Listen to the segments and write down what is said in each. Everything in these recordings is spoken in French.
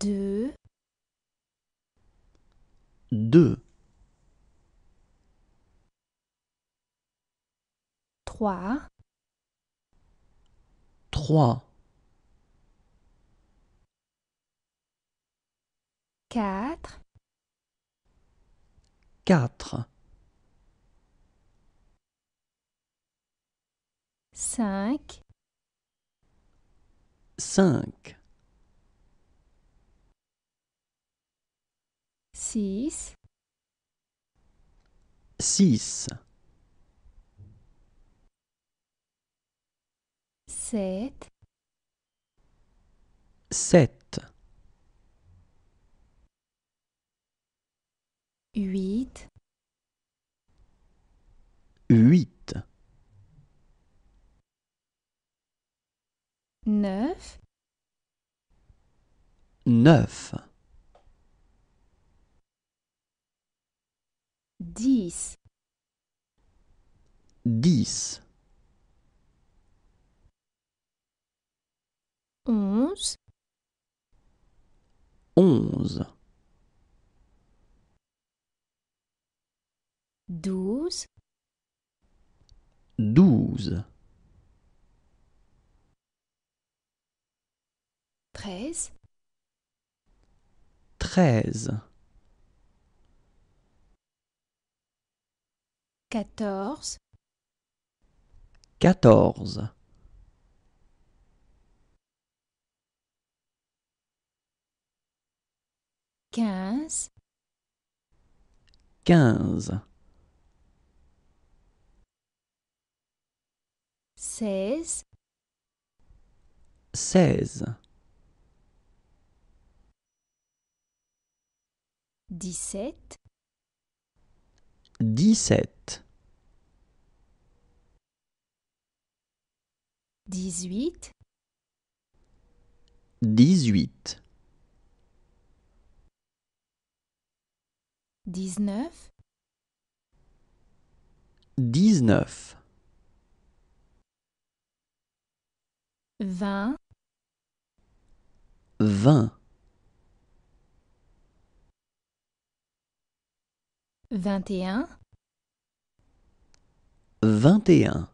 Deux. Deux. Trois. Trois. Quatre. Quatre. Cinq. Cinq. six, six, sept, sept, huit, huit, neuf, neuf. 10 10 11 11 12 12 13 13 quatorze, quatorze, quinze, quinze, seize, seize, dix-sept, dix-sept. dix-huit, dix-huit, dix-neuf, dix-neuf, vingt, vingt, vingt et un, vingt et un.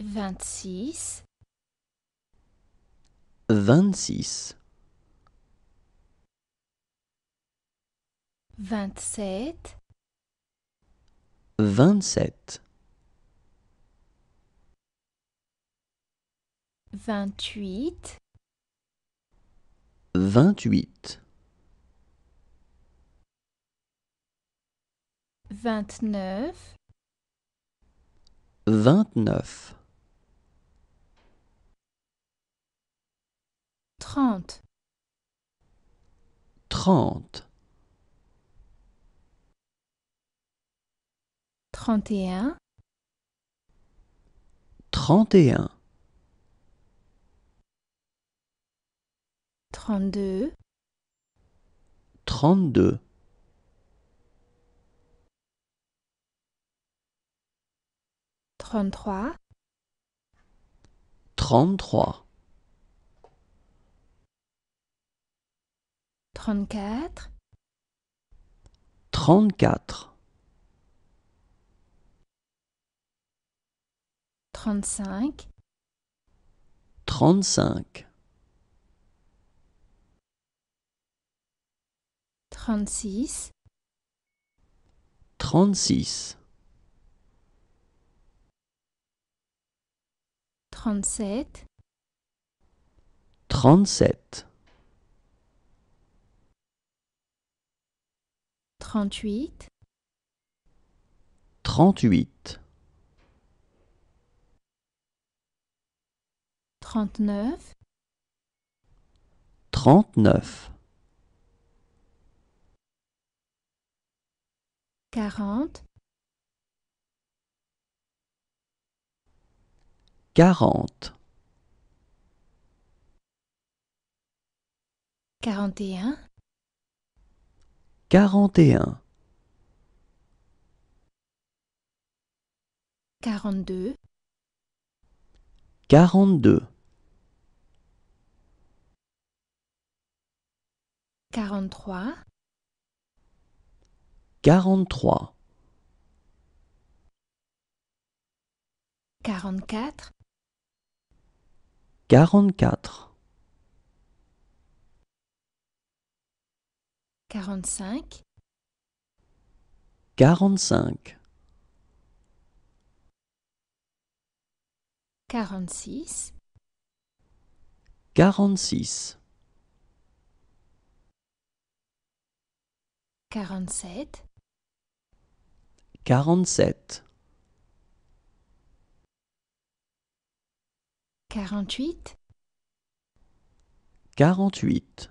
vingt-six, vingt-six, vingt-sept, vingt-sept, vingt-huit, vingt-huit, vingt-neuf, vingt-neuf. Trente. Trente. Trente et un. Trente et un. Trente-deux. Trente-deux. Trente-trois. Trente-trois. trente-quatre, trente-quatre, trente-cinq, trente-cinq, trente-six, trente-six, trente-sept, trente-sept. Trente-huit. Trente-huit. Trente-neuf. Trente-neuf. Quarante. Quarante. Quarante et un. 41 42 42 43 43 44 44 quarante-cinq, quarante-cinq, quarante-six, quarante-six, quarante-sept, quarante-sept, quarante-huit, quarante-huit.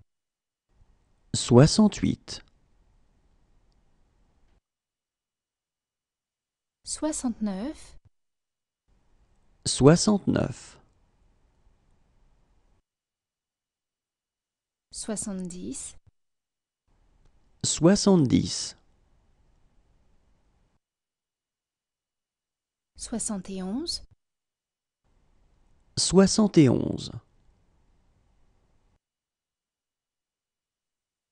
soixante-huit, soixante-neuf, soixante-neuf, soixante-dix, soixante-dix, soixante et onze, soixante et onze.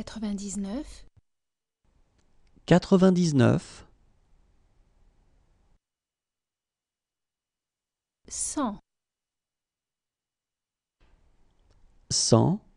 99 99 100 100